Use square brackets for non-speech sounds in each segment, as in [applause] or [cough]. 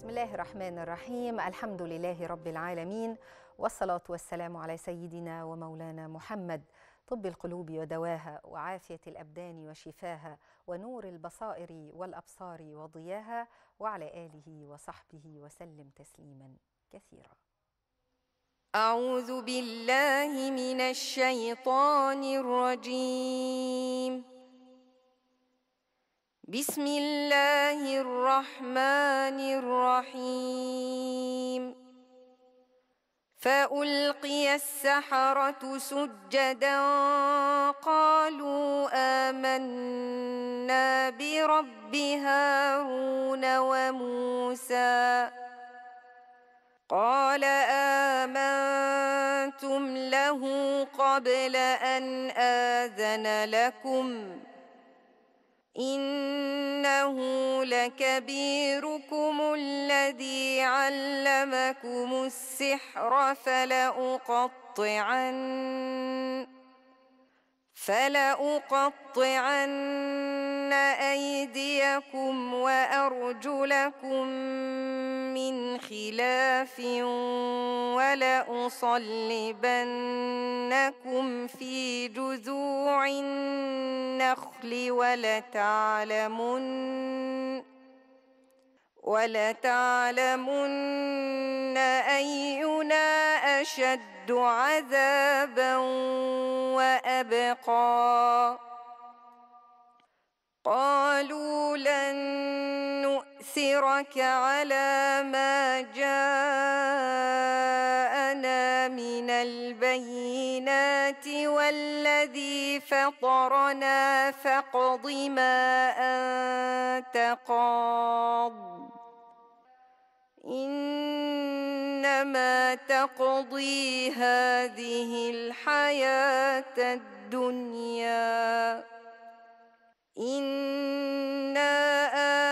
بسم الله الرحمن الرحيم الحمد لله رب العالمين والصلاة والسلام على سيدنا ومولانا محمد طب القلوب ودواها وعافية الأبدان وشفاها ونور البصائر والأبصار وضياها وعلى آله وصحبه وسلم تسليما كثيرا أعوذ بالله من الشيطان الرجيم بسم الله الرحمن الرحيم فألقي السحرة سجدا قالوا آمنا برب هارون وموسى قال آمنتم له قبل أن آذن لكم ۖ إنه لكبيركم الذي علمكم السحر فلأقطعن فلأقطعن أيديكم وأرجلكم من خلاف ولأصلبنكم في جذوع النخل ولتعلمن ولتعلمن أينا أشد عذابا وأبقى قالوا لن نؤثرك على ما جاءنا من البينات والذي فطرنا فاقض ما أنت قاض إنما تقضي هذه الحياة الدنيا إنا آه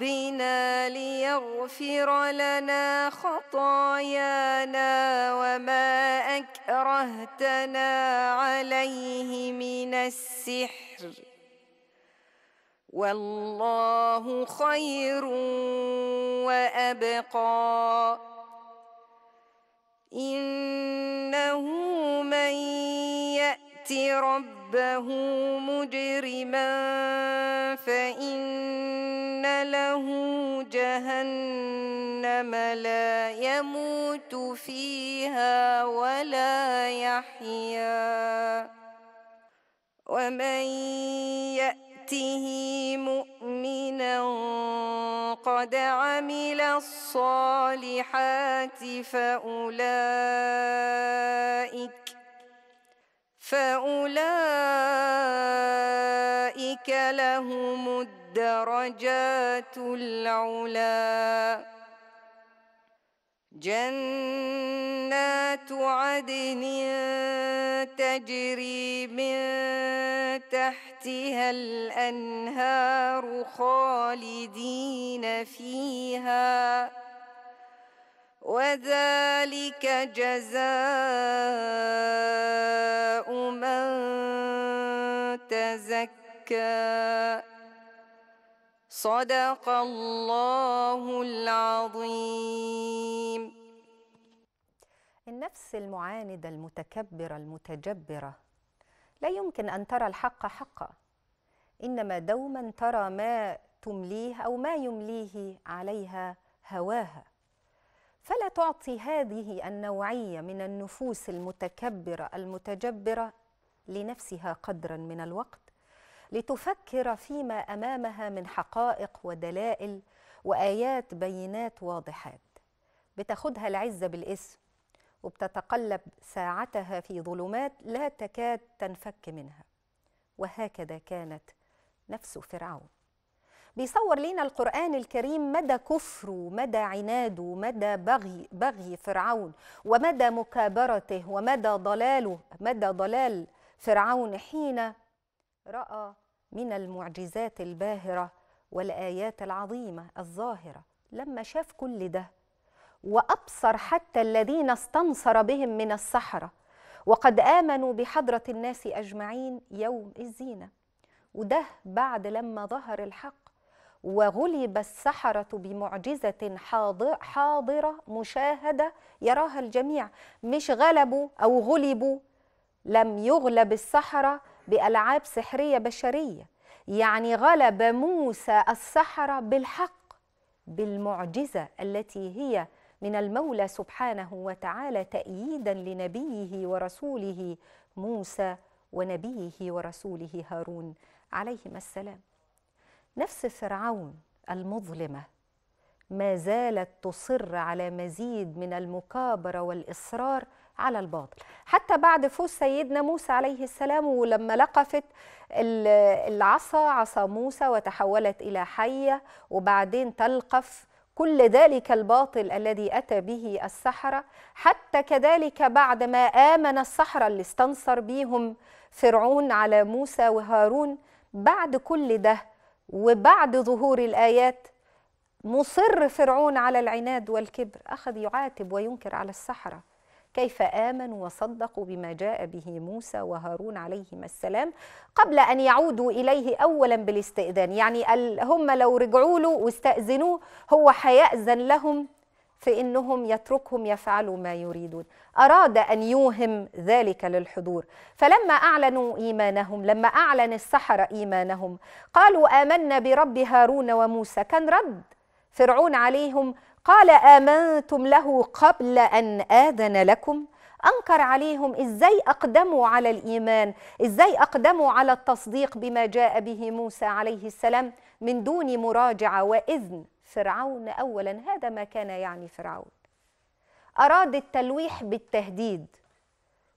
ربنا ليغفر لنا خطايانا وما أكرهتنا عليه من السحر والله خير وأبقى إنه من يأت ربه مجرما فإن له جهنم لا يموت فيها ولا يحيا ومن يأته مؤمنا قد عمل الصالحات فأولئك فأولئك لهم الدين الدرجات العلا جنات عدن تجري من تحتها الأنهار خالدين فيها وذلك جزاء من تزكى صدق الله العظيم النفس المعاندة المتكبرة المتجبرة لا يمكن أن ترى الحق حقا إنما دوما ترى ما تمليه أو ما يمليه عليها هواها فلا تعطي هذه النوعية من النفوس المتكبرة المتجبرة لنفسها قدرا من الوقت لتفكر فيما امامها من حقائق ودلائل وايات بينات واضحات بتاخدها العزه بالاسم وبتتقلب ساعتها في ظلمات لا تكاد تنفك منها وهكذا كانت نفس فرعون بيصور لنا القرآن الكريم مدى كفره مدى عناده مدى بغي, بغي فرعون ومدى مكابرته ومدى ضلاله مدى ضلال فرعون حين راى من المعجزات الباهره والايات العظيمه الظاهره لما شاف كل ده وابصر حتى الذين استنصر بهم من السحره وقد امنوا بحضره الناس اجمعين يوم الزينه وده بعد لما ظهر الحق وغلب السحرة بمعجزة حاضرة مشاهدة يراها الجميع مش غلبوا أو غلبوا لم يغلب السحرة بألعاب سحرية بشرية يعني غلب موسى السحرة بالحق بالمعجزة التي هي من المولى سبحانه وتعالى تأييدا لنبيه ورسوله موسى ونبيه ورسوله هارون عليهما السلام نفس فرعون المظلمة ما زالت تصر على مزيد من المكابرة والإصرار على الباطل حتى بعد فوز سيدنا موسى عليه السلام ولما لقفت العصا عصا موسى وتحولت إلى حية وبعدين تلقف كل ذلك الباطل الذي أتى به السحرة حتى كذلك بعد ما آمن السحرة اللي استنصر بيهم فرعون على موسى وهارون بعد كل ده وبعد ظهور الآيات مصر فرعون على العناد والكبر أخذ يعاتب وينكر على السحره كيف آمنوا وصدقوا بما جاء به موسى وهارون عليهما السلام قبل أن يعودوا إليه أولا بالاستئذان يعني هم لو رجعوا له واستأذنوه هو هيأذن لهم في انهم يتركهم يفعلوا ما يريدون اراد ان يوهم ذلك للحضور فلما اعلنوا ايمانهم لما اعلن السحره ايمانهم قالوا امنا برب هارون وموسى كان رد فرعون عليهم قال آمنتم له قبل أن آذن لكم أنكر عليهم إزاي أقدموا على الإيمان إزاي أقدموا على التصديق بما جاء به موسى عليه السلام من دون مراجعة وإذن فرعون أولا هذا ما كان يعني فرعون أراد التلويح بالتهديد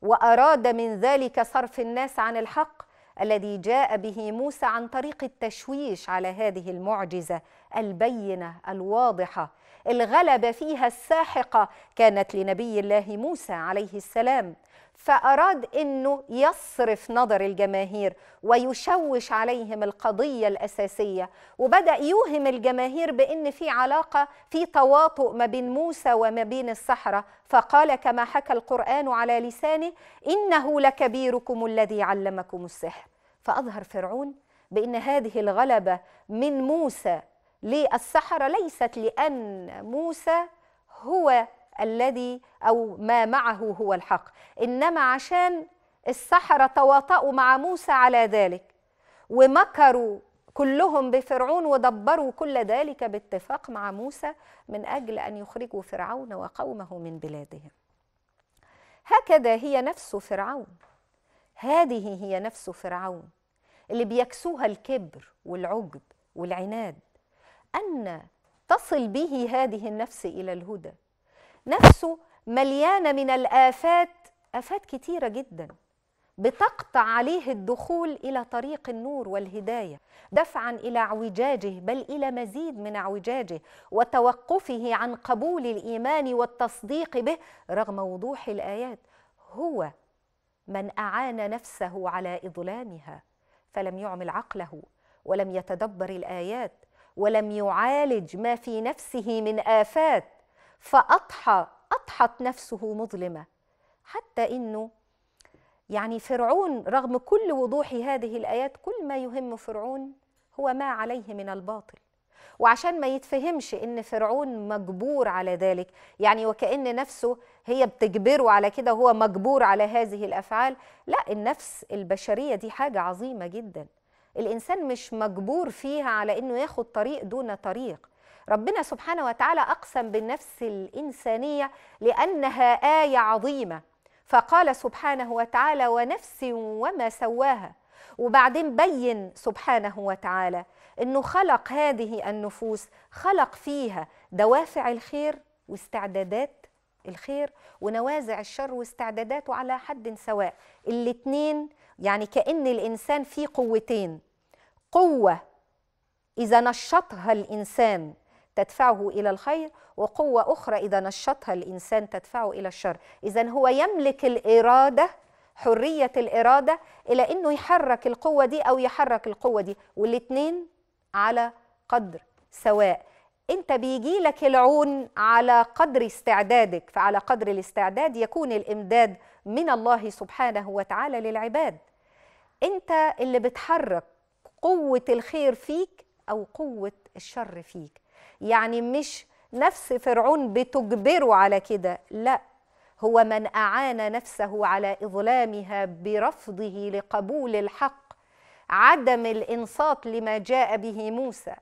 وأراد من ذلك صرف الناس عن الحق الذي جاء به موسى عن طريق التشويش على هذه المعجزة البينة الواضحة الغلبة فيها الساحقة كانت لنبي الله موسى عليه السلام فأراد أنه يصرف نظر الجماهير ويشوش عليهم القضية الأساسية وبدأ يوهم الجماهير بأن في علاقة في تواطؤ ما بين موسى وما بين الصحراء فقال كما حكى القرآن على لسانه إنه لكبيركم الذي علمكم السحر فأظهر فرعون بأن هذه الغلبة من موسى للسحرة ليست لأن موسى هو الذي أو ما معه هو الحق إنما عشان السحرة تواطؤوا مع موسى على ذلك ومكروا كلهم بفرعون ودبروا كل ذلك باتفاق مع موسى من أجل أن يخرجوا فرعون وقومه من بلادهم هكذا هي نفس فرعون هذه هي نفس فرعون اللي بيكسوها الكبر والعجب والعناد أن تصل به هذه النفس إلى الهدى نفسه مليانة من الآفات آفات كتيرة جدا بتقطع عليه الدخول إلى طريق النور والهداية دفعا إلى اعوجاجه بل إلى مزيد من اعوجاجه وتوقفه عن قبول الإيمان والتصديق به رغم وضوح الآيات هو من أعان نفسه على إظلامها فلم يعمل عقله ولم يتدبر الآيات ولم يعالج ما في نفسه من آفات فأضحى أضحت نفسه مظلمة حتى إنه يعني فرعون رغم كل وضوح هذه الآيات كل ما يهم فرعون هو ما عليه من الباطل وعشان ما يتفهمش ان فرعون مجبور على ذلك يعني وكأن نفسه هي بتجبره على كده هو مجبور على هذه الأفعال لا النفس البشرية دي حاجة عظيمة جداً الإنسان مش مجبور فيها على أنه ياخد طريق دون طريق ربنا سبحانه وتعالى أقسم بالنفس الإنسانية لأنها آية عظيمة فقال سبحانه وتعالى ونفس وما سواها وبعدين بين سبحانه وتعالى أنه خلق هذه النفوس خلق فيها دوافع الخير واستعدادات الخير ونوازع الشر واستعداداته على حد سواء الاثنين يعني كأن الإنسان فيه قوتين قوة إذا نشطها الإنسان تدفعه إلى الخير وقوة أخرى إذا نشطها الإنسان تدفعه إلى الشر إذا هو يملك الإرادة حرية الإرادة إلى أنه يحرك القوة دي أو يحرك القوة دي والاثنين على قدر سواء انت بيجي لك العون على قدر استعدادك فعلى قدر الاستعداد يكون الامداد من الله سبحانه وتعالى للعباد انت اللي بتحرك قوه الخير فيك او قوه الشر فيك يعني مش نفس فرعون بتجبره على كده لا هو من اعان نفسه على اظلامها برفضه لقبول الحق عدم الانصات لما جاء به موسى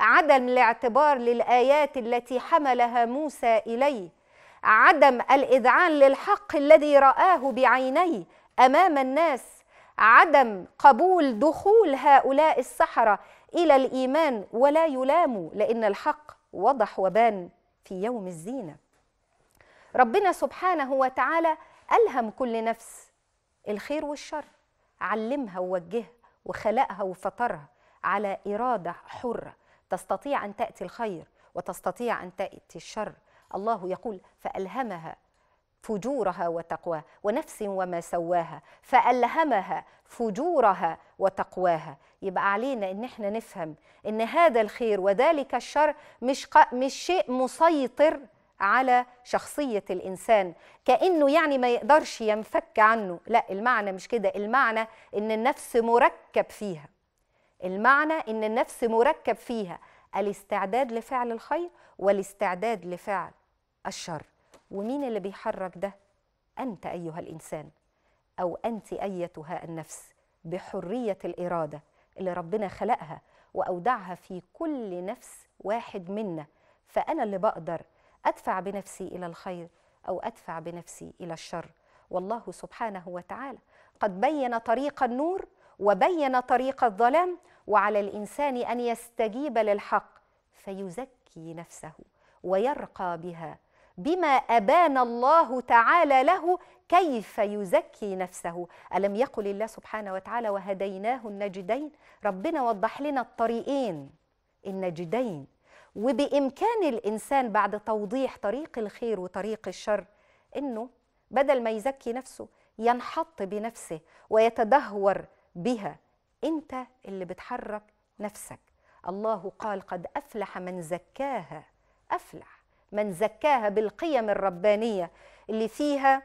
عدم الاعتبار للايات التي حملها موسى اليه عدم الإذعان للحق الذي رآه بعينيه أمام الناس عدم قبول دخول هؤلاء السحرة إلى الإيمان ولا يلاموا لأن الحق وضح وبان في يوم الزينة ربنا سبحانه وتعالى ألهم كل نفس الخير والشر علمها ووجهها وخلقها وفطرها على إرادة حرة تستطيع أن تأتي الخير وتستطيع أن تأتي الشر الله يقول فألهمها فجورها وتقواها ونفس وما سواها فألهمها فجورها وتقواها يبقى علينا ان احنا نفهم ان هذا الخير وذلك الشر مش ق... مش شيء مسيطر على شخصية الإنسان كأنه يعني ما يقدرش ينفك عنه لا المعنى مش كده المعنى إن النفس مركب فيها المعنى إن النفس مركب فيها الاستعداد لفعل الخير والاستعداد لفعل الشر ومين اللي بيحرك ده انت ايها الانسان او انت ايتها النفس بحريه الاراده اللي ربنا خلقها واودعها في كل نفس واحد منا فانا اللي بقدر ادفع بنفسي الى الخير او ادفع بنفسي الى الشر والله سبحانه وتعالى قد بين طريق النور وبين طريق الظلام وعلى الانسان ان يستجيب للحق فيزكي نفسه ويرقى بها بما أبان الله تعالى له كيف يزكي نفسه ألم يقل الله سبحانه وتعالى وهديناه النجدين ربنا وضح لنا الطريقين النجدين وبإمكان الإنسان بعد توضيح طريق الخير وطريق الشر إنه بدل ما يزكي نفسه ينحط بنفسه ويتدهور بها أنت اللي بتحرك نفسك الله قال قد أفلح من زكاها أفلح من زكاها بالقيم الربانيه اللي فيها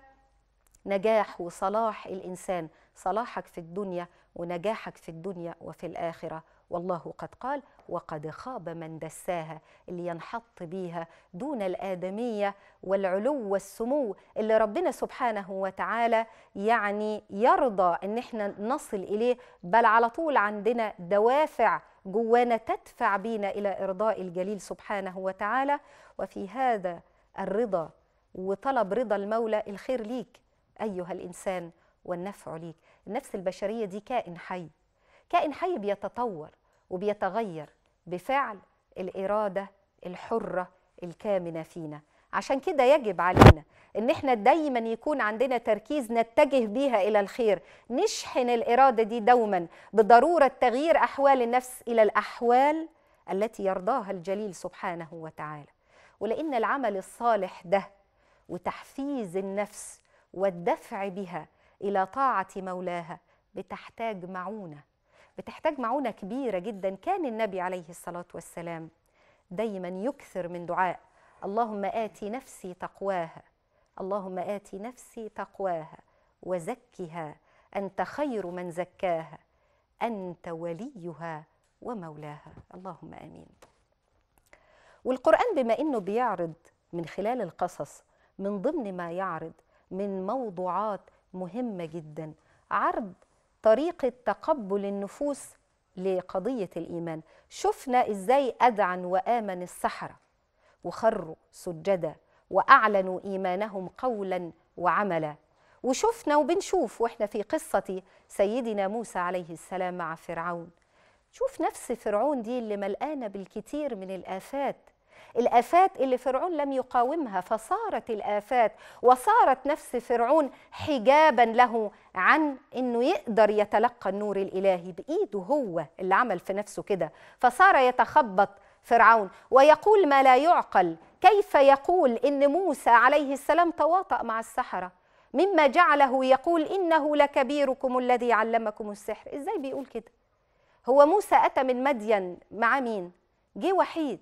نجاح وصلاح الانسان صلاحك في الدنيا ونجاحك في الدنيا وفي الاخره والله قد قال وقد خاب من دساها اللي ينحط بيها دون الآدمية والعلو والسمو اللي ربنا سبحانه وتعالى يعني يرضى ان احنا نصل إليه بل على طول عندنا دوافع جوانا تدفع بينا إلى إرضاء الجليل سبحانه وتعالى وفي هذا الرضا وطلب رضا المولى الخير ليك أيها الإنسان والنفع ليك النفس البشرية دي كائن حي كائن حي بيتطور وبيتغير بفعل الإرادة الحرة الكامنة فينا عشان كده يجب علينا ان احنا دايما يكون عندنا تركيز نتجه بيها الى الخير نشحن الاراده دي دوما بضروره تغيير احوال النفس الى الاحوال التي يرضاها الجليل سبحانه وتعالى ولان العمل الصالح ده وتحفيز النفس والدفع بها الى طاعه مولاها بتحتاج معونه بتحتاج معونه كبيره جدا كان النبي عليه الصلاه والسلام دايما يكثر من دعاء اللهم آت نفسي تقواها اللهم آت نفسي تقواها وزكها أنت خير من زكاها أنت وليها ومولاها اللهم آمين والقرآن بما أنه بيعرض من خلال القصص من ضمن ما يعرض من موضوعات مهمة جدا عرض طريقة تقبل النفوس لقضية الإيمان شفنا إزاي أدعن وآمن السحرة وخروا سجدا واعلنوا ايمانهم قولا وعملا وشفنا وبنشوف واحنا في قصه سيدنا موسى عليه السلام مع فرعون شوف نفس فرعون دي اللي ملقانه بالكثير من الافات الافات اللي فرعون لم يقاومها فصارت الافات وصارت نفس فرعون حجابا له عن انه يقدر يتلقى النور الالهي بايده هو اللي عمل في نفسه كده فصار يتخبط فرعون ويقول ما لا يعقل كيف يقول ان موسى عليه السلام تواطأ مع السحره مما جعله يقول انه لكبيركم الذي علمكم السحر ازاي بيقول كده هو موسى اتى من مدين مع مين جه وحيد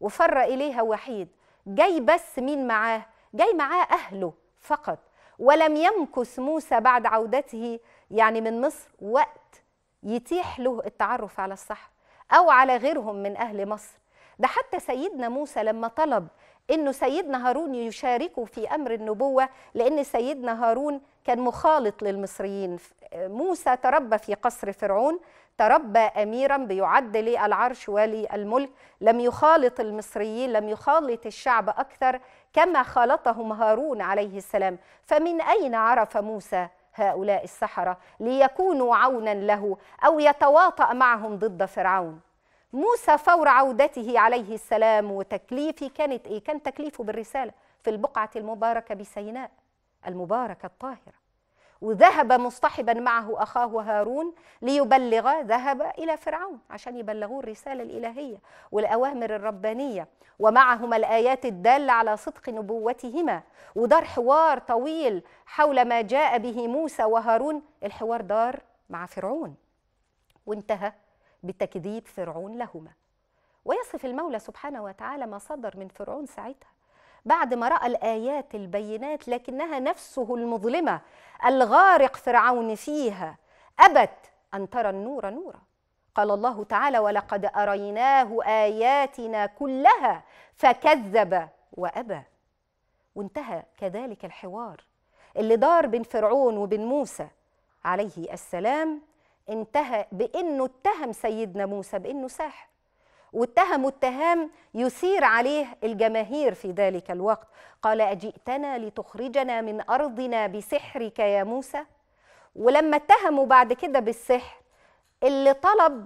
وفر اليها وحيد جاي بس مين معاه جاي معاه اهله فقط ولم يمكث موسى بعد عودته يعني من مصر وقت يتيح له التعرف على السحر أو على غيرهم من أهل مصر ده حتى سيدنا موسى لما طلب انه سيدنا هارون يشاركه في امر النبوه لان سيدنا هارون كان مخالط للمصريين موسى تربى في قصر فرعون تربى اميرا بيعد للعرش ولي الملك لم يخالط المصريين لم يخالط الشعب اكثر كما خالطهم هارون عليه السلام فمن اين عرف موسى هؤلاء السحرة ليكونوا عونا له أو يتواطأ معهم ضد فرعون موسى فور عودته عليه السلام وتكليفه كانت إيه؟ كان تكليفه بالرسالة في البقعة المباركة بسيناء المباركة الطاهرة وذهب مصطحبا معه اخاه هارون ليبلغ ذهب الى فرعون عشان يبلغوه الرساله الالهيه والاوامر الربانيه ومعهما الايات الداله على صدق نبوتهما ودار حوار طويل حول ما جاء به موسى وهارون الحوار دار مع فرعون وانتهى بتكذيب فرعون لهما ويصف المولى سبحانه وتعالى ما صدر من فرعون ساعتها بعد ما رأى الآيات البينات لكنها نفسه المظلمة الغارق فرعون فيها أبت أن ترى النور نورا قال الله تعالى ولقد أريناه آياتنا كلها فكذب وأبى وانتهى كذلك الحوار اللي دار بين فرعون وبين موسى عليه السلام انتهى بانه اتهم سيدنا موسى بانه ساحر واتهموا اتهام يثير عليه الجماهير في ذلك الوقت قال أجئتنا لتخرجنا من أرضنا بسحرك يا موسى ولما اتهموا بعد كده بالسحر اللي طلب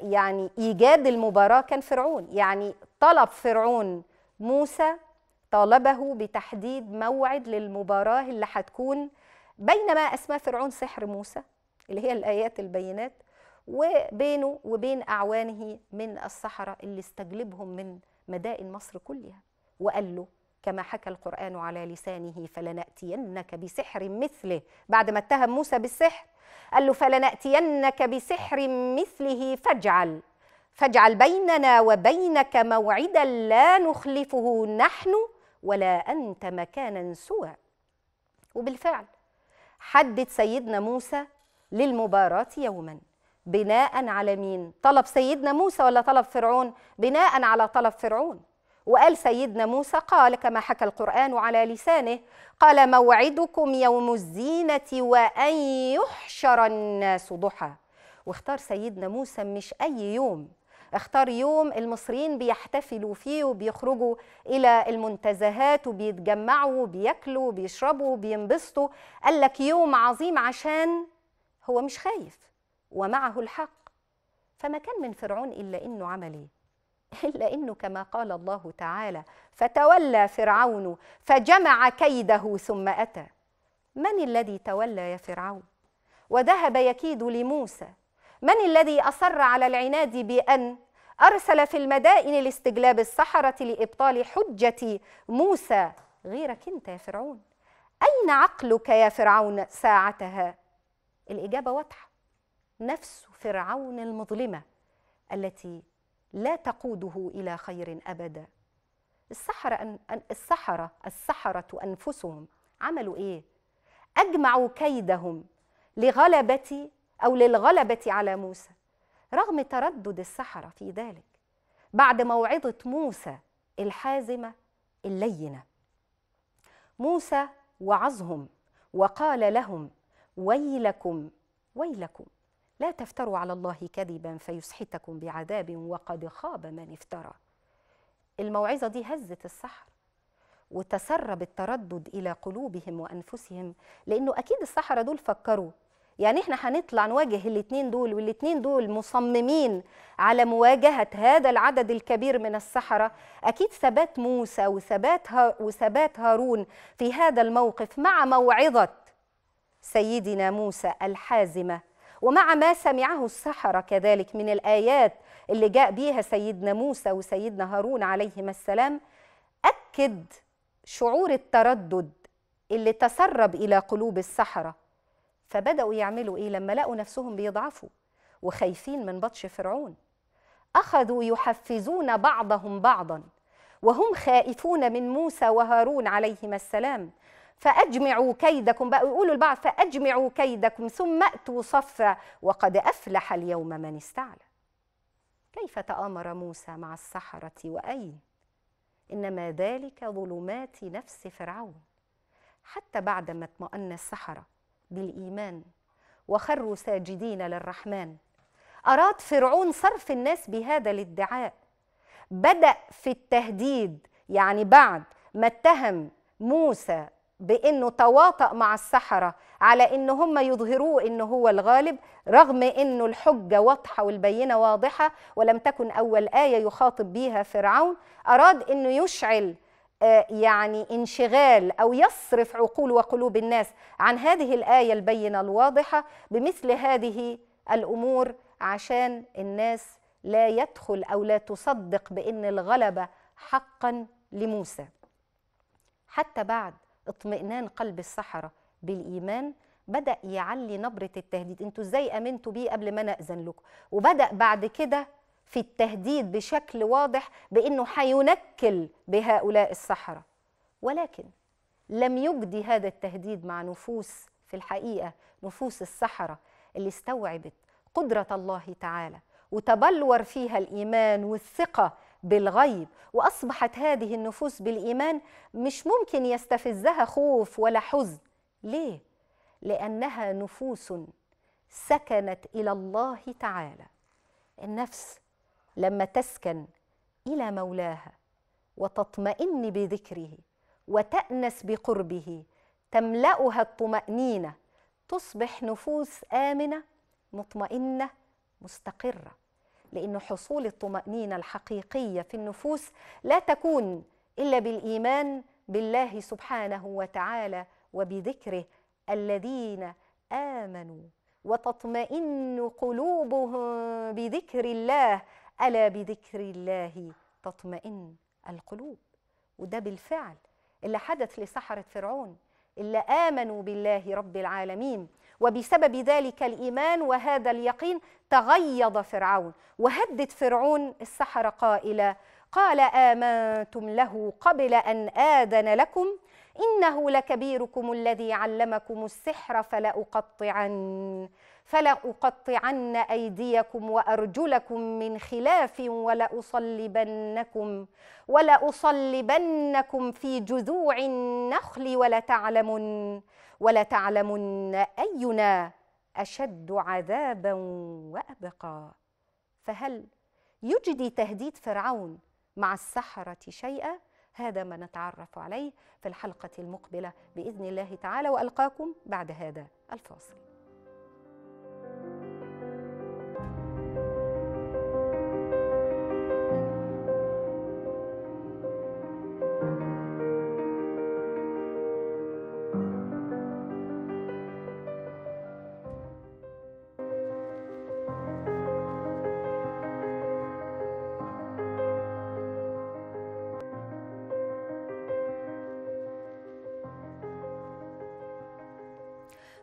يعني إيجاد المباراة كان فرعون يعني طلب فرعون موسى طالبه بتحديد موعد للمباراة اللي هتكون بينما أسماء فرعون سحر موسى اللي هي الآيات البينات وبينه وبين أعوانه من الصحراء اللي استجلبهم من مدائن مصر كلها وقال له كما حكى القرآن على لسانه فلنأتينك بسحر مثله بعد ما اتهم موسى بالسحر قال له فلنأتينك بسحر مثله فاجعل فاجعل بيننا وبينك موعدا لا نخلفه نحن ولا أنت مكانا سوى وبالفعل حدد سيدنا موسى للمباراة يوما بناء على مين طلب سيدنا موسى ولا طلب فرعون بناء على طلب فرعون وقال سيدنا موسى قال كما حكى القرآن على لسانه قال موعدكم يوم الزينة وأن يحشر الناس ضحى واختار سيدنا موسى مش أي يوم اختار يوم المصريين بيحتفلوا فيه وبيخرجوا إلى المنتزهات وبيتجمعوا وبياكلوا وبيشربوا وبينبسطوا قال لك يوم عظيم عشان هو مش خايف ومعه الحق فما كان من فرعون إلا إنه عمل إيه؟ [laughs] إلا إنه كما قال الله تعالى فتولى فرعون فجمع كيده ثم أتى من الذي تولى يا فرعون وذهب يكيد لموسى من الذي أصر على العناد بأن أرسل في المدائن لاستجلاب السحرة لإبطال حجة موسى غيرك أنت يا فرعون أين عقلك يا فرعون ساعتها الإجابة واضحة نفس فرعون المظلمه التي لا تقوده الى خير ابدا السحرة السحرة السحرة أنفسهم عملوا إيه؟ أجمعوا كيدهم لغلبة أو للغلبة على موسى رغم تردد السحرة في ذلك بعد موعظة موسى الحازمة اللينة موسى وعظهم وقال لهم ويلكم ويلكم لا تفتروا على الله كذبا فيسحتكم بعذاب وقد خاب من افترى الموعظة دي هزت السحر وتسرب التردد إلى قلوبهم وأنفسهم لأنه أكيد السحرة دول فكروا يعني احنا هنطلع نواجه الاثنين دول والاثنين دول مصممين على مواجهة هذا العدد الكبير من السحرة أكيد ثبات موسى وثبات, وثبات هارون في هذا الموقف مع موعظة سيدنا موسى الحازمة ومع ما سمعه السحرة كذلك من الآيات اللي جاء بيها سيدنا موسى وسيدنا هارون عليهما السلام أكد شعور التردد اللي تسرب إلى قلوب السحرة فبدأوا يعملوا إيه لما لقوا نفسهم بيضعفوا وخايفين من بطش فرعون أخذوا يحفزون بعضهم بعضا وهم خائفون من موسى وهارون عليهما السلام فأجمعوا كيدكم بقى يقولوا البعض فأجمعوا كيدكم ثم أتوا صفا وقد أفلح اليوم من استعلى كيف تآمر موسى مع السحرة وأين إنما ذلك ظلمات نفس فرعون حتى بعدما اطمأن السحرة بالإيمان وخروا ساجدين للرحمن أراد فرعون صرف الناس بهذا الادعاء بدأ في التهديد يعني بعد ما اتهم موسى بانه تواطأ مع السحرة على ان هم يظهروه انه هو الغالب رغم انه الحجة واضحة والبينة واضحة ولم تكن اول آية يخاطب بها فرعون اراد انه يشعل آه، يعني انشغال او يصرف عقول وقلوب الناس عن هذه الآية البينة الواضحة بمثل هذه الامور عشان الناس لا يدخل او لا تصدق بان الغلبة حقا لموسى حتى بعد اطمئنان قلب السحرة بالإيمان بدأ يعلي نبرة التهديد انتوا ازاي امنتوا بيه قبل ما نأذن لكم وبدأ بعد كده في التهديد بشكل واضح بانه هينكل بهؤلاء السحرة ولكن لم يجدي هذا التهديد مع نفوس في الحقيقة نفوس السحرة اللي استوعبت قدرة الله تعالى وتبلور فيها الإيمان والثقة بالغيب واصبحت هذه النفوس بالايمان مش ممكن يستفزها خوف ولا حزن ليه لانها نفوس سكنت الى الله تعالى النفس لما تسكن الى مولاها وتطمئن بذكره وتانس بقربه تملاها الطمانينه تصبح نفوس امنه مطمئنه مستقره لأن حصول الطمأنينة الحقيقية في النفوس لا تكون إلا بالإيمان بالله سبحانه وتعالى وبذكره الذين آمنوا وتطمئن قلوبهم بذكر الله ألا بذكر الله تطمئن القلوب وده بالفعل اللي حدث لسحرة فرعون اللي آمنوا بالله رب العالمين وبسبب ذلك الإيمان وهذا اليقين تغيض فرعون وهدد فرعون السحرة قائلا قال آمنتم له قبل أن آذن لكم إنه لكبيركم الذي علمكم السحر فلأقطعن فلأقطعن أيديكم وأرجلكم من خلاف ولأصلبنكم ولأصلبنكم في جذوع النخل ولتعلمن ولا تعلمن أينا أشد عذابا وأبقى فهل يجدي تهديد فرعون مع السحرة شيئا هذا ما نتعرف عليه في الحلقة المقبلة بإذن الله تعالى وألقاكم بعد هذا الفاصل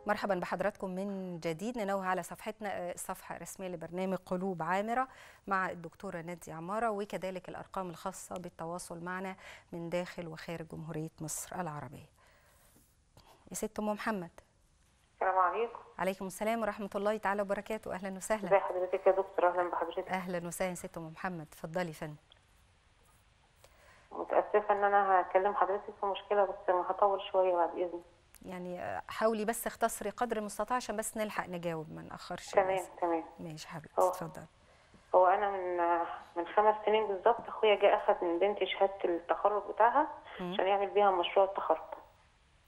مرحبا بحضراتكم من جديد ننوه على صفحتنا الصفحه آه، الرسميه لبرنامج قلوب عامره مع الدكتوره نادي عماره وكذلك الارقام الخاصه بالتواصل معنا من داخل وخارج جمهوريه مصر العربيه. يا ست ام محمد. السلام عليكم. عليكم السلام ورحمه الله تعالى وبركاته اهلا وسهلا. ازي حضرتك يا دكتور اهلا بحضرتك. اهلا وسهلا ست ام محمد اتفضلي يا فندم. متاسفه ان انا هكلم حضرتك في مشكله بس هطول شويه بعد اذنك. يعني حاولي بس اختصري قدر المستطاع عشان بس نلحق نجاوب ما ناخرش تمام بس. تمام ماشي حبيبتي اتفضلي هو انا من من خمس سنين بالظبط اخويا جه اخذ من بنتي شهاده التخرج بتاعها عشان يعمل بيها مشروع التخرج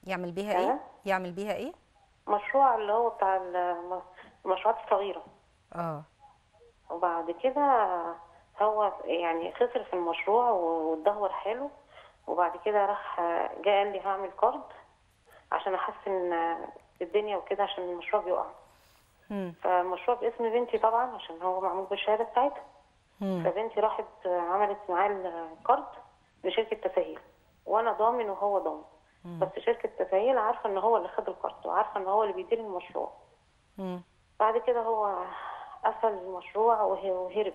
يعمل بيها ايه يعمل بيها ايه مشروع اللي هو بتاع المشروعات الصغيره اه وبعد كده هو يعني خسر في المشروع واتدهور حاله وبعد كده راح جه قال لي هعمل كارد عشان احسن الدنيا وكده عشان المشروع بيقع فمشروع باسم بنتي طبعا عشان هو معمول بالشهاده بتاعتها فبنتي راحت عملت معاه القرض لشركه تفاهيل وانا ضامن وهو ضامن بس شركه تفاهيل عارفه ان هو اللي خد الكارت وعارفه ان هو اللي بيدير المشروع بعد كده هو قفل المشروع وهرب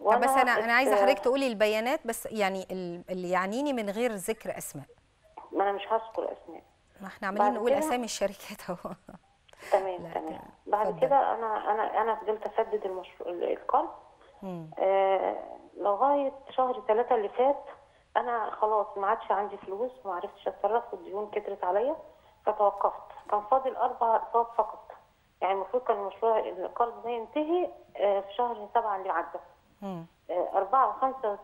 طب بس انا انا عايزه حضرتك تقولي البيانات بس يعني اللي يعنيني من غير ذكر اسماء ما انا مش هذكر اسماء ما احنا عمالين نقول اسامي الشركات اهو [laughs] تمام تمام بعد فضل. كده انا انا انا فضلت اسدد المشروع القرض آه، لغايه شهر ثلاثة اللي فات انا خلاص ما عادش عندي فلوس وما عرفتش اتصرف والديون كترت عليا فتوقفت كان فاضل اربع اقساط فقط يعني المفروض كان المشروع القرض ده ينتهي آه، في شهر سبعة اللي عدى آه، أربعة وخمسة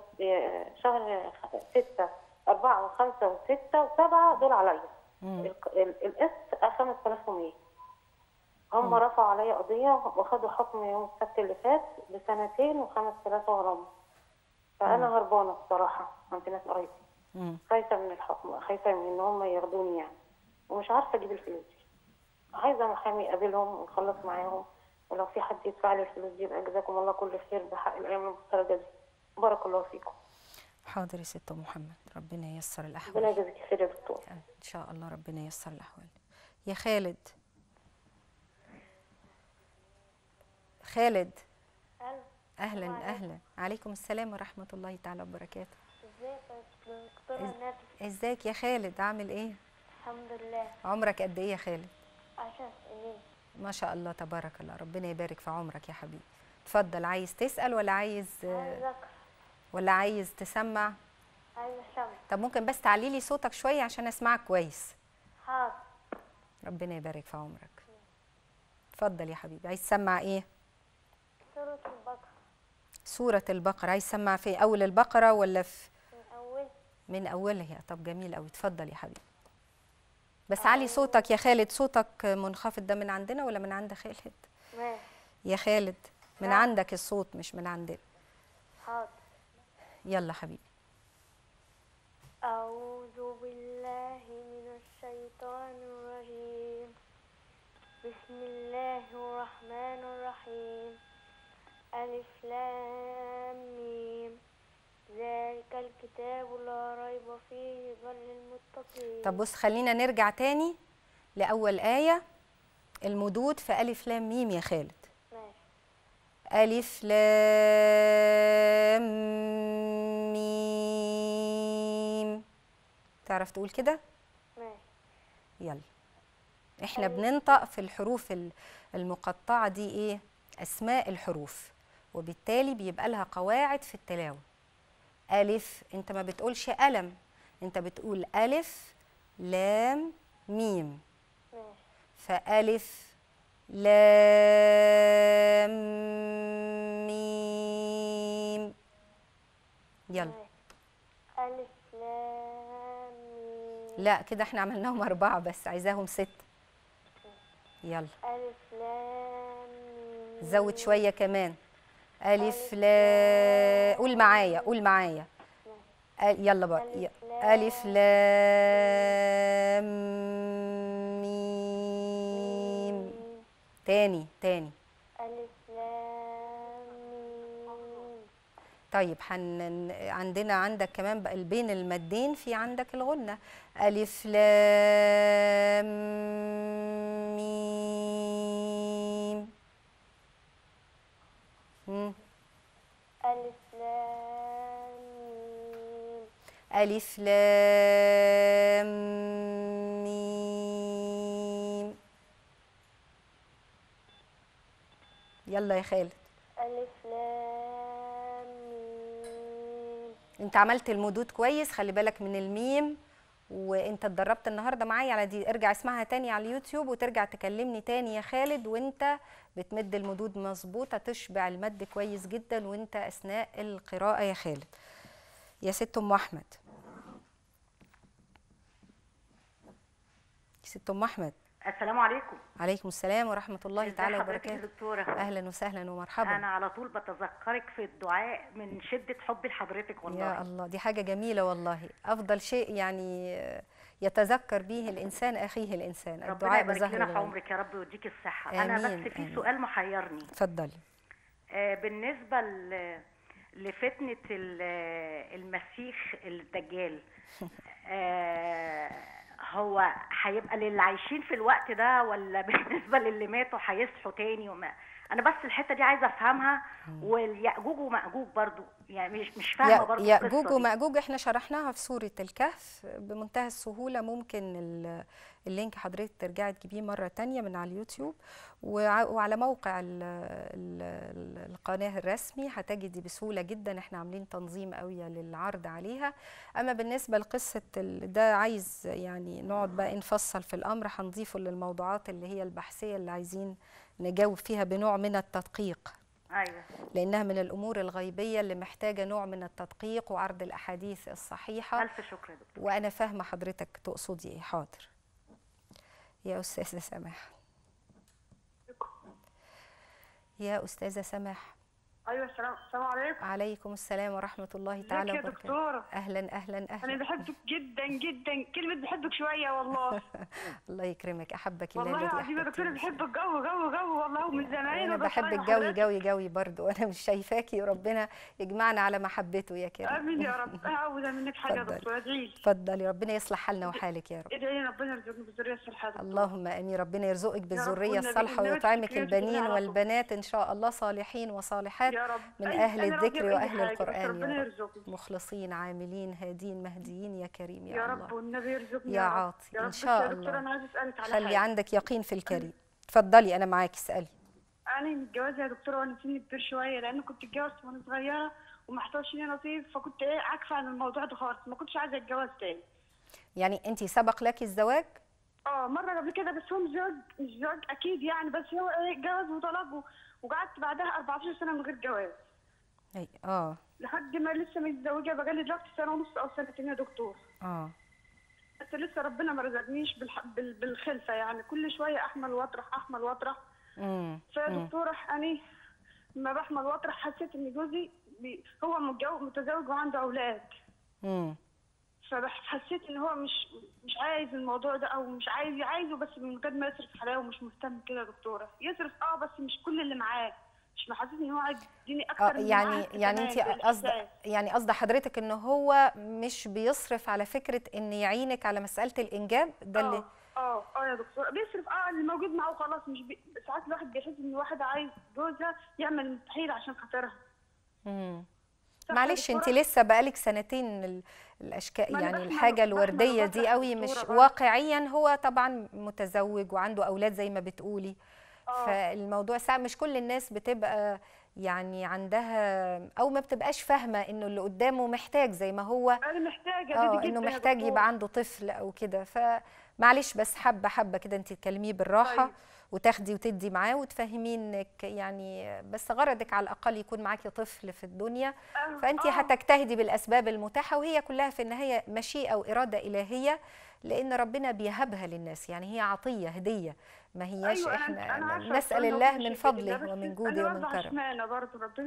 شهر ستة أربعة وخمسة وستة وسبعة دول عليا القسط 5100 آه، هم رفعوا عليا قضية وخدوا حكم يوم السبت اللي فات بسنتين وخمس ثلاثة غرام فأنا هربانة الصراحة عند ناس قريبة خايفة من الحكم خايفة من إن هم ياخدوني يعني ومش عارفة أجيب الفلوس دي عايزة محامي أقابلهم ونخلص معاهم ولو في حد يدفع لي الفلوس دي يبقى جزاكم الله كل خير بحق الأيام المفترضة دي بارك الله فيكم حاضر يا ست محمد ربنا ييسر الاحوال ربنا يجازيك خير يا دكتور ان شاء الله ربنا ييسر الاحوال يا خالد خالد أهلا أهلا أهلا عليكم السلام ورحمة الله تعالى وبركاته ازيك يا ازيك يا خالد عامل ايه؟ الحمد لله عمرك قد ايه يا خالد؟ 10 سنين ما شاء الله تبارك الله ربنا يبارك في عمرك يا حبيبي اتفضل عايز تسأل ولا عايز عايز ولا عايز تسمع عايز اسمع طب ممكن بس تعلي لي صوتك شويه عشان اسمعك كويس حاضر ربنا يبارك في عمرك اتفضل يا حبيبي عايز تسمع ايه سوره البقره سوره البقره عايز تسمع في اول البقره ولا في من اولها من اولها طب جميل قوي اتفضل يا حبيبي بس آه. علي صوتك يا خالد صوتك منخفض ده من عندنا ولا من عند خالد ماشي يا خالد من عندك الصوت مش من عندنا حاضر يلا حبيبي أعوذ بالله من الشيطان الرجيم بسم الله الرحمن الرحيم ألف لام ميم ذلك الكتاب لا ريب فيه بل للمتقين طب بص خلينا نرجع تاني لأول آية المدود في ألف لام ميم يا خالد ماشي ألف لام تعرف تقول كده ماشي يلا احنا طيب. بننطق في الحروف المقطعه دي ايه اسماء الحروف وبالتالي بيبقى لها قواعد في التلاوه الف انت ما بتقولش الم انت بتقول الف لام ميم فالف لام ميم يلا لا كده احنا عملناهم أربعة بس عايزاهم ستة يلا ألف لام زود شوية كمان ألف لا قول معايا قول معايا يلا بقى ألف لام ميم تاني تاني طيب حن... عندنا عندك كمان بين المادين في عندك الغنة ألف لام ميم ألف لام ميم ألف لام ميم يلا يا خالد انت عملت المدود كويس خلي بالك من الميم وانت اتدربت النهارده معايا على دي ارجع اسمعها تاني على اليوتيوب وترجع تكلمني تاني يا خالد وانت بتمد المدود مظبوطه تشبع المد كويس جدا وانت اثناء القراءه يا خالد يا ست ام احمد ست ام احمد السلام عليكم عليكم السلام ورحمة الله تعالى وبركاته دكتورة أهلا وسهلا ومرحبا أنا على طول بتذكرك في الدعاء من شدة حبي لحضرتك والله يا الله دي حاجة جميلة والله أفضل شيء يعني يتذكر به الإنسان أخيه الإنسان الدعاء بظهر ربنا يبارك لنا في عمرك يا رب ويديك الصحة آمين. أنا بس في آمين. سؤال محيرني اتفضلي آه، بالنسبة لفتنة المسيخ الدجال [laughs] آه هو هيبقى للي عايشين في الوقت ده ولا [laughs] بالنسبه للي ماتوا هيصحوا تاني وما انا بس الحته دي عايزه افهمها والياجوج وماجوج برضو يعني مش مش فاهمه برضو ياجوج وماجوج احنا شرحناها في سوره الكهف بمنتهى السهوله ممكن اللينك حضرتك ترجعي تجيبيه مره تانية من على اليوتيوب وعلى موقع القناه الرسمي هتجدي بسهوله جدا احنا عاملين تنظيم قوي للعرض عليها اما بالنسبه لقصه ده عايز يعني نقعد بقى نفصل في الامر هنضيفه للموضوعات اللي هي البحثيه اللي عايزين نجاوب فيها بنوع من التدقيق أيوة. لأنها من الأمور الغيبية اللي محتاجة نوع من التدقيق وعرض الأحاديث الصحيحة ألف شكر دكتور وأنا فاهمة حضرتك تقصدي إيه حاضر يا أستاذة سماح يا أستاذة سماح ايوه السلام السلام عليكم عليكم السلام ورحمه الله تعالى وبركاته يا دكتوره اهلا اهلا اهلا انا بحبك جدا جدا كلمه بحبك شويه والله [laughs] الله يكرمك احبك الله والله العظيم يا دكتوره بحبك قوي جو جو والله من زمان انا بحبك قوي جوي جوي برضه وانا [laughs] مش شايفاكي وربنا يجمعنا على محبته يا كريم امين يا رب [laughs] اعوذ منك حاجه يا دكتوره ادعي اتفضلي ربنا يصلح حالنا وحالك يا رب ادعي ربنا يرزقني بالذريه الصالحه اللهم امين ربنا يرزقك بالذريه الصالحه ويطعمك البنين والبنات ان شاء الله صالحين وصالحات كتير من أهل الذكر وأهل القرآن يا رب مخلصين عاملين هادين مهديين يا كريم يا, يا الله رب والنبي يرزقنا يا عاطي إن شاء الله أنا عايزة أسألك على خلي عندك يقين في الكريم اتفضلي أنا معاكي اسألي أنا متجوزة يا دكتورة وأنا سني كبير شوية لأن كنت اتجوزت وأنا صغيرة وما حصلش لي نصيب فكنت إيه عاكفة عن الموضوع ده خالص ما كنتش عايزة أتجوز تاني يعني أنت سبق لك الزواج؟ اه مره قبل كده بس هو مش زوج مش زوج اكيد يعني بس هو ايه اتجوز وطلبه وقعدت بعدها 14 سنه من غير جواز اي اه لحد ما لسه متزوجه بقالي دلوقتي سنه ونص او سنتين يا دكتور اه بس لسه ربنا ما رزقنيش بالح... بال... بالخلفه يعني كل شويه احمل واطرح احمل واطرح امم فيا دكتوره انا ما بحمل واطرح حسيت ان جوزي بي... هو متجوز متزوج وعنده اولاد امم فحسيت ان هو مش مش عايز الموضوع ده او مش عايز عايزه بس من غير ما يصرف عليا ومش مهتم كده يا دكتوره يصرف اه بس مش كل اللي معاه مش محسس ان هو عايز يديني آه، اكتر من يعني يعني انت قصد يعني قصد حضرتك ان هو مش بيصرف على فكره ان يعينك على مساله الانجاب ده اللي اه اه, آه يا دكتوره بيصرف اه اللي موجود معاه وخلاص مش بي... ساعات الواحد بيحس ان الواحد عايز جوزها يعمل المستحيل عشان خاطرها امم معلش انت لسه بقالك سنتين الاشكال يعني الحاجه الورديه دي قوي مش واقعيا هو طبعا متزوج وعنده اولاد زي ما بتقولي آه. فالموضوع ساعة مش كل الناس بتبقى يعني عندها او ما بتبقاش فاهمه انه اللي قدامه محتاج زي ما هو انا محتاجه آه، جدا انه محتاج يبقى عنده طفل او كده فمعلش بس حبه حبه كده انت تكلميه بالراحه طيب. وتاخدي وتدي معاه وتفهمينك انك يعني بس غرضك على الاقل يكون معاكي طفل في الدنيا آه، فانت آه. هتجتهدي بالاسباب المتاحه وهي كلها في النهايه مشيئه واراده الهيه لان ربنا بيهبها للناس يعني هي عطيه هديه ما هياش أيوة احنا أنا أنا نسال الله من فضله ومن جوده ومن كرمه ربنا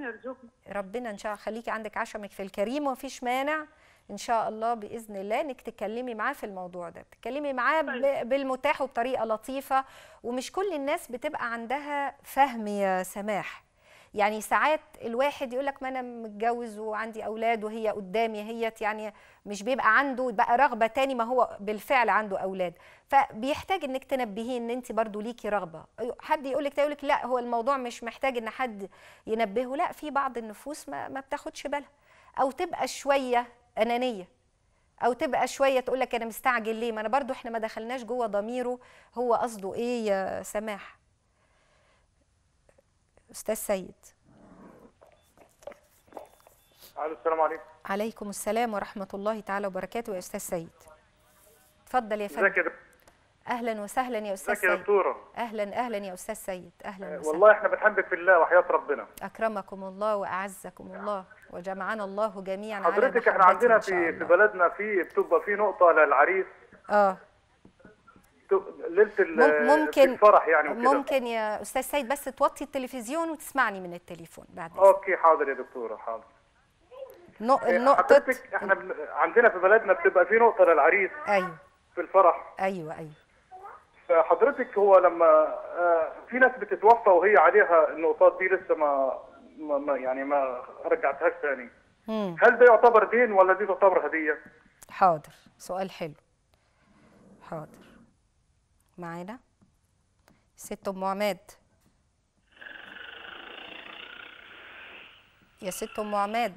يرزقنا ربنا ان شاء الله خليكي عندك عشمك في الكريم ومفيش مانع ان شاء الله باذن الله انك تتكلمي معاه في الموضوع ده تتكلمي معاه طيب. بالمتاح وبطريقه لطيفه ومش كل الناس بتبقى عندها فهم يا سماح يعني ساعات الواحد يقول لك ما انا متجوز وعندي اولاد وهي قدامي هيت يعني مش بيبقى عنده بقى رغبه تاني ما هو بالفعل عنده اولاد فبيحتاج انك تنبهيه ان انت برضو ليكي رغبه حد يقول لك يقول لك لا هو الموضوع مش محتاج ان حد ينبهه لا في بعض النفوس ما, ما بتاخدش بالها او تبقى شويه انانيه او تبقى شويه تقول لك انا مستعجل ليه ما انا برضو احنا ما دخلناش جوه ضميره هو قصده ايه يا سماح استاذ سيد السلام عليكم عليكم السلام ورحمه الله تعالى وبركاته يا استاذ سيد اتفضل يا فندم اهلا وسهلا يا استاذ سيد دكتوره اهلا اهلا يا استاذ سيد اهلا أه وسهلا والله احنا بنحبك في الله وحياه ربنا اكرمكم الله واعزكم الله وجمعنا الله جميعا حضرتك احنا عندنا في في بلدنا في بتبقى في نقطه للعريس اه ليله ممكن الفرح يعني وكدا. ممكن يا استاذ سيد بس توطي التلفزيون وتسمعني من التليفون بعد إذن. اوكي حاضر يا دكتوره حاضر أه، نقطة احنا عندنا في بلدنا بتبقى في نقطة للعريس ايوه في الفرح ايوه ايوه حضرتك هو لما آه، في ناس بتتوفى وهي عليها النقطات دي لسه ما, ما يعني ما رجعتهاش ثاني هل ده يعتبر دين ولا دي تعتبر هديه؟ حاضر سؤال حلو حاضر معانا ست ام عماد يا ست ام عماد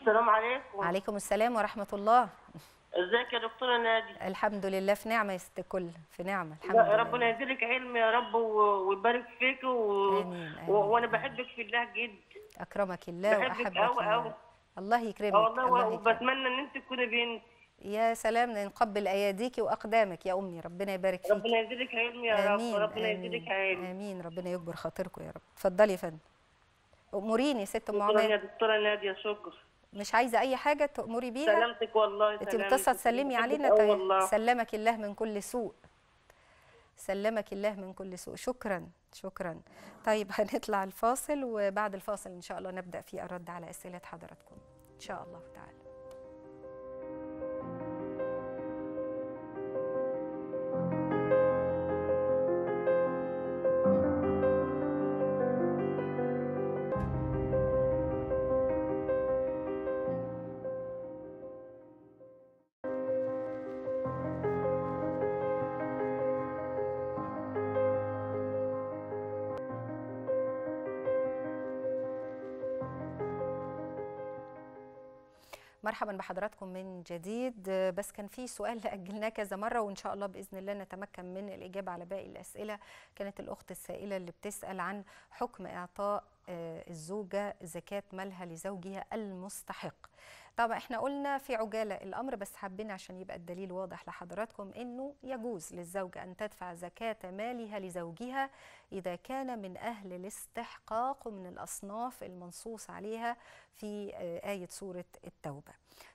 السلام عليكم وعليكم السلام ورحمه الله ازيك يا دكتوره نادي الحمد لله في نعمه يا ست الكل في نعمه الحمد لله ربنا يديلك علم يا رب ويبارك فيك و... آمين. آمين. وانا بحبك في الله جد اكرمك الله بحبك أو أو. الله يكرمك آه، والله وبتمنى ان انت تكوني بنت يا سلام نقبل اياديك واقدامك يا امي ربنا يبارك فيك ربنا يزيدك علم يا آمين. رب ربنا يزيدك علم امين ربنا يكبر خاطركم يا رب اتفضلي يا فندم اموريني يا ست ام عمر يا دكتوره ناديه شكرا مش عايزه اي حاجه تامري بيها سلامتك والله انت بتصل تسلمي علينا طيب سلمك الله من كل سوء سلمك الله من كل سوء شكرا شكرا طيب [laughs] هنطلع الفاصل وبعد الفاصل ان شاء الله نبدا في الرد على اسئله حضراتكم ان شاء الله تعالى مرحبا بحضراتكم من جديد بس كان في سؤال [laughs] أجلناه كذا مرة وإن شاء الله بإذن الله نتمكن من الإجابة على باقي الأسئلة كانت الأخت السائلة اللي بتسأل عن حكم إعطاء آه، الزوجة زكاة مالها لزوجها المستحق طبعا احنا قلنا في عجاله الامر بس حابين عشان يبقى الدليل واضح لحضراتكم انه يجوز للزوجه ان تدفع زكاه مالها لزوجها اذا كان من اهل الاستحقاق ومن الاصناف المنصوص عليها في آه، ايه سوره التوبه.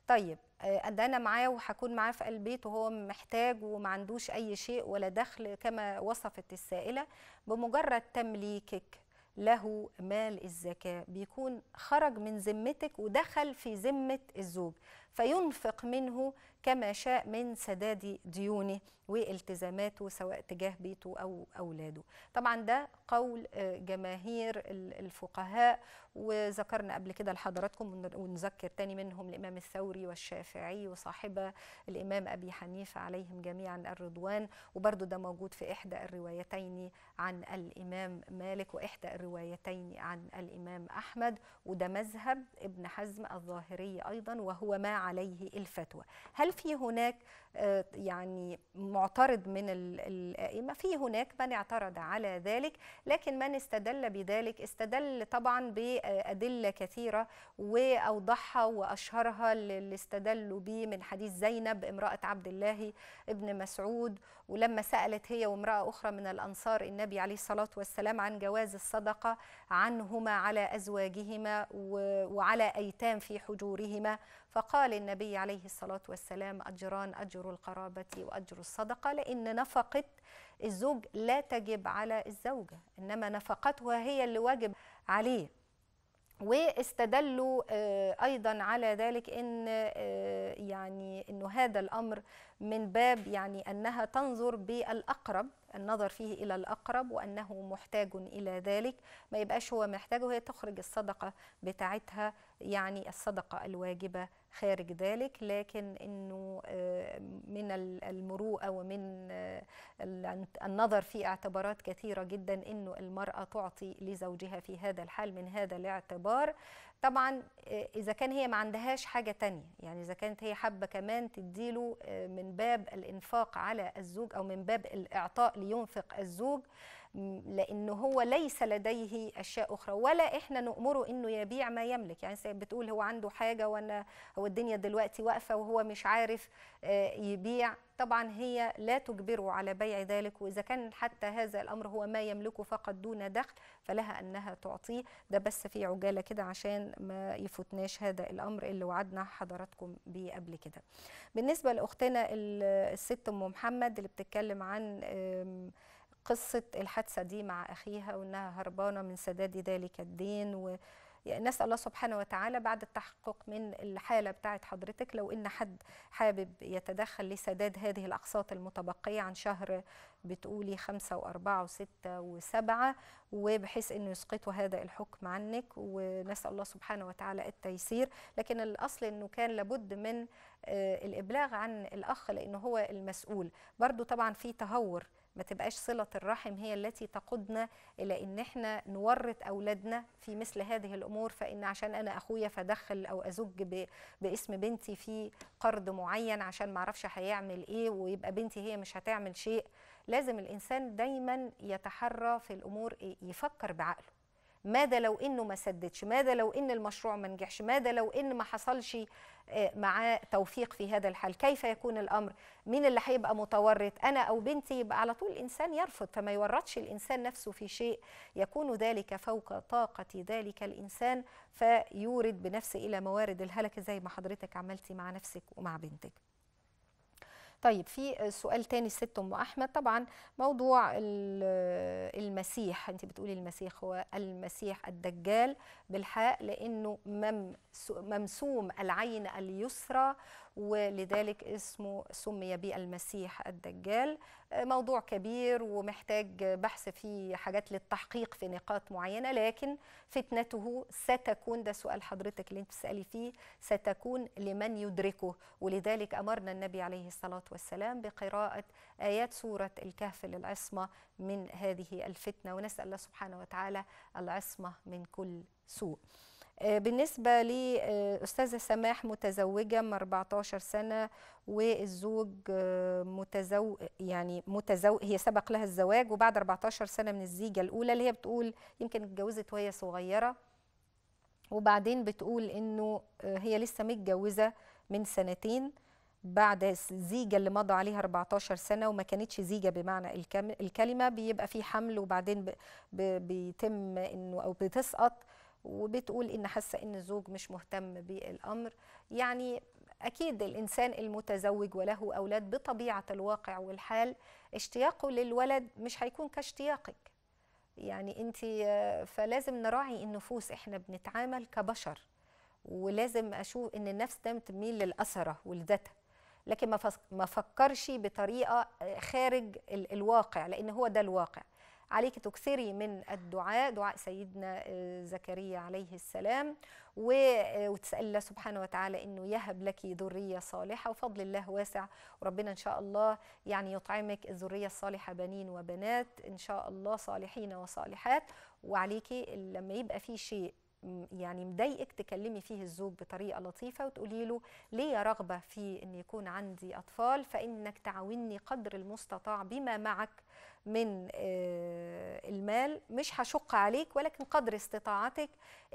طيب آه، انا معاه وهكون معاه في البيت وهو محتاج وما عندوش اي شيء ولا دخل كما وصفت السائله بمجرد تمليكك له مال الزكاه بيكون خرج من ذمتك ودخل في ذمه الزوج فينفق منه كما شاء من سداد ديونه والتزاماته سواء تجاه بيته أو أولاده طبعا ده قول آه، جماهير الفقهاء وذكرنا قبل كده لحضراتكم ونذكر تاني منهم الإمام الثوري والشافعي وصاحبة الإمام أبي حنيفة عليهم جميعا الرضوان وبرده ده موجود في إحدى الروايتين عن الإمام مالك وإحدى الروايتين عن الإمام أحمد وده مذهب ابن حزم الظاهري أيضا وهو ما عليه الفتوى هل في هناك آه، يعني معترض من الائمه في هناك من اعترض على ذلك لكن من استدل بذلك استدل طبعا بادله كثيره واوضحها واشهرها اللي استدلوا به من حديث زينب امراه عبد الله ابن مسعود ولما سألت هي وامرأة أخرى من الأنصار النبي عليه الصلاة والسلام عن جواز الصدقة عنهما على أزواجهما وعلى أيتام في حجورهما فقال النبي عليه الصلاة والسلام أجران أجر القرابة وأجر الصدقة لأن نفقة الزوج لا تجب على الزوجة إنما نفقتها هي اللي واجب عليه واستدلوا آه، ايضا على ذلك ان آه، يعني انه هذا الامر من باب يعني انها تنظر بالاقرب النظر فيه الى الاقرب وانه محتاج الى ذلك ما يبقاش هو محتاجه وهي تخرج الصدقه بتاعتها يعني الصدقة الواجبة خارج ذلك لكن أنه آه، من المروءة ومن آه، النظر في اعتبارات كثيرة جدا أنه المرأة تعطي لزوجها في هذا الحال من هذا الاعتبار طبعا آه، إذا كان هي ما عندهاش حاجة تانية يعني إذا كانت هي حابة كمان تديله من باب الإنفاق على الزوج أو من باب الإعطاء لينفق الزوج لأن هو ليس لديه أشياء أخرى ولا إحنا نؤمره أنه يبيع ما يملك يعني بتقول هو عنده حاجة وأنا هو الدنيا دلوقتي واقفة وهو مش عارف آه، يبيع طبعا هي لا تجبره على بيع ذلك وإذا كان حتى هذا الأمر هو ما يملكه فقط دون دخل فلها أنها تعطيه ده بس في عجالة كده عشان ما يفوتناش هذا الأمر اللي وعدنا حضراتكم بيه قبل كده بالنسبة لأختنا الست أم محمد اللي بتتكلم عن قصه الحادثه دي مع اخيها وانها هربانه من سداد ذلك الدين و يعني نسال الله سبحانه وتعالى بعد التحقق من الحاله بتاعه حضرتك لو ان حد حابب يتدخل لسداد هذه الاقساط المتبقيه عن شهر بتقولي خمسة وأربعة وستة وسبعة وبحيث أنه يسقطوا هذا الحكم عنك ونسأل الله سبحانه وتعالى التيسير لكن الأصل أنه كان لابد من آه، الإبلاغ عن الأخ لأنه هو المسؤول برضو طبعا في تهور ما تبقاش صلة الرحم هي التي تقودنا إلى أن احنا نورط أولادنا في مثل هذه الأمور فإن عشان أنا أخويا فدخل أو أزج باسم بنتي في قرض معين عشان ما أعرفش هيعمل إيه ويبقى بنتي هي مش هتعمل شيء لازم الإنسان دايما يتحرى في الأمور يفكر بعقله ماذا لو انه ما سددش ماذا لو ان المشروع ما نجحش ماذا لو ان ما حصلش آه، معاه توفيق في هذا الحال كيف يكون الامر مين اللي هيبقى متورط انا او بنتي يبقى على طول الانسان يرفض فما يورطش الانسان نفسه في شيء يكون ذلك فوق طاقه ذلك الانسان فيورد بنفسه الى موارد الهلكه زي ما حضرتك عملتي مع نفسك ومع بنتك طيب في سؤال تاني الست ام احمد طبعا موضوع المسيح انت بتقولي المسيح هو المسيح الدجال بالحق لانه ممسوم العين اليسرى ولذلك اسمه سمي بالمسيح الدجال آه، موضوع كبير ومحتاج بحث فيه حاجات للتحقيق في نقاط معينه لكن فتنته ستكون ده سؤال حضرتك اللي انت بتسالي فيه ستكون لمن يدركه ولذلك امرنا النبي عليه الصلاه والسلام بقراءه ايات سوره الكهف للعصمه من هذه الفتنه ونسال الله سبحانه وتعالى العصمه من كل سوء آه، بالنسبة لأستاذة آه، سماح متزوجة من 14 سنة والزوج آه، متزوج يعني متزوج هي سبق لها الزواج وبعد 14 سنة من الزيجة الأولى اللي هي بتقول يمكن اتجوزت وهي صغيرة وبعدين بتقول إنه هي لسه متجوزة من سنتين بعد الزيجة اللي مضى عليها 14 سنة وما كانتش زيجة بمعنى الكلمة بيبقى في حمل وبعدين بيتم إنه أو بتسقط وبتقول ان حاسه ان الزوج مش مهتم بالامر يعني اكيد الانسان المتزوج وله اولاد بطبيعه الواقع والحال اشتياقه للولد مش هيكون كاشتياقك يعني انت آه، فلازم نراعي النفوس احنا بنتعامل كبشر ولازم اشوف ان النفس دايما تميل للاثره ولذاتها لكن ما فكرش بطريقه آه، خارج الواقع لان هو ده الواقع عليك تكثري من الدعاء دعاء سيدنا آه، زكريا عليه السلام آه، وتسأل الله سبحانه وتعالى أنه يهب لك ذرية صالحة وفضل الله واسع وربنا إن شاء الله يعني يطعمك الذرية الصالحة بنين وبنات إن شاء الله صالحين وصالحات وعليكي لما يبقى في شيء يعني مضايقك تكلمي فيه الزوج بطريقه لطيفه وتقولي له ليا رغبه في ان يكون عندي اطفال فانك تعاوني قدر المستطاع بما معك من آه، المال مش هشق عليك ولكن قدر استطاعتك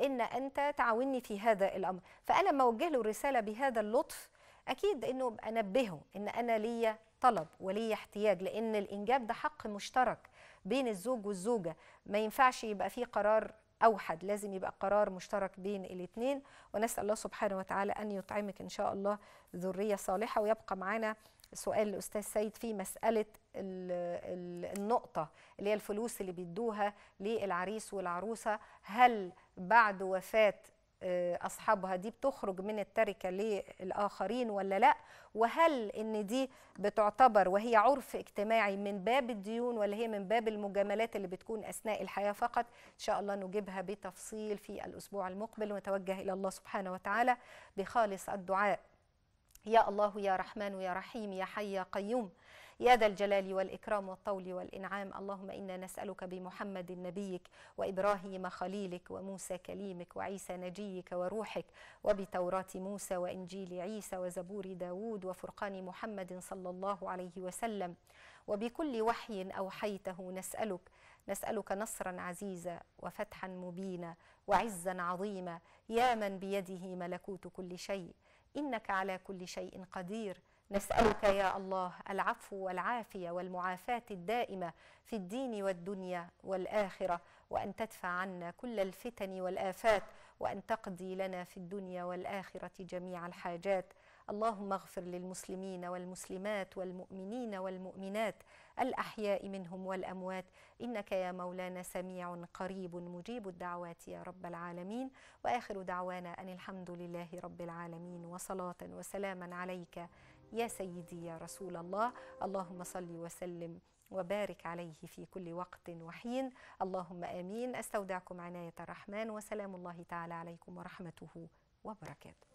ان انت تعاوني في هذا الامر فانا لما اوجه له الرساله بهذا اللطف اكيد انه انبهه ان انا ليا طلب وليا احتياج لان الانجاب ده حق مشترك بين الزوج والزوجه ما ينفعش يبقى في قرار أوحد لازم يبقى قرار مشترك بين الاثنين ونسأل الله سبحانه وتعالى أن يطعمك إن شاء الله ذرية صالحة ويبقى معانا سؤال الأستاذ سيد في مسألة النقطة اللي هي الفلوس اللي بيدوها للعريس والعروسة هل بعد وفاة آه، اصحابها دي بتخرج من التركه للاخرين ولا لا وهل ان دي بتعتبر وهي عرف اجتماعي من باب الديون ولا هي من باب المجاملات اللي بتكون اثناء الحياه فقط ان شاء الله نجيبها بتفصيل في الاسبوع المقبل ونتوجه الى الله سبحانه وتعالى بخالص الدعاء يا الله يا رحمن يا رحيم يا حي يا قيوم يا ذا الجلال والإكرام والطول والإنعام اللهم إنا نسألك بمحمد نبيك وإبراهيم خليلك وموسى كليمك وعيسى نجيك وروحك وبتوراة موسى وإنجيل عيسى وزبور داود وفرقان محمد صلى الله عليه وسلم وبكل وحي أوحيته نسألك نسألك نصرا عزيزا وفتحا مبينا وعزا عظيما يا من بيده ملكوت كل شيء إنك على كل شيء قدير نسألك يا الله العفو والعافية والمعافاة الدائمة في الدين والدنيا والآخرة وأن تدفع عنا كل الفتن والآفات وأن تقضي لنا في الدنيا والآخرة جميع الحاجات اللهم اغفر للمسلمين والمسلمات والمؤمنين والمؤمنات الأحياء منهم والأموات إنك يا مولانا سميع قريب مجيب الدعوات يا رب العالمين وآخر دعوانا أن الحمد لله رب العالمين وصلاة وسلاما عليك يا سيدي يا رسول الله اللهم صل وسلم وبارك عليه في كل وقت وحين اللهم امين استودعكم عنايه الرحمن وسلام الله تعالى عليكم ورحمته وبركاته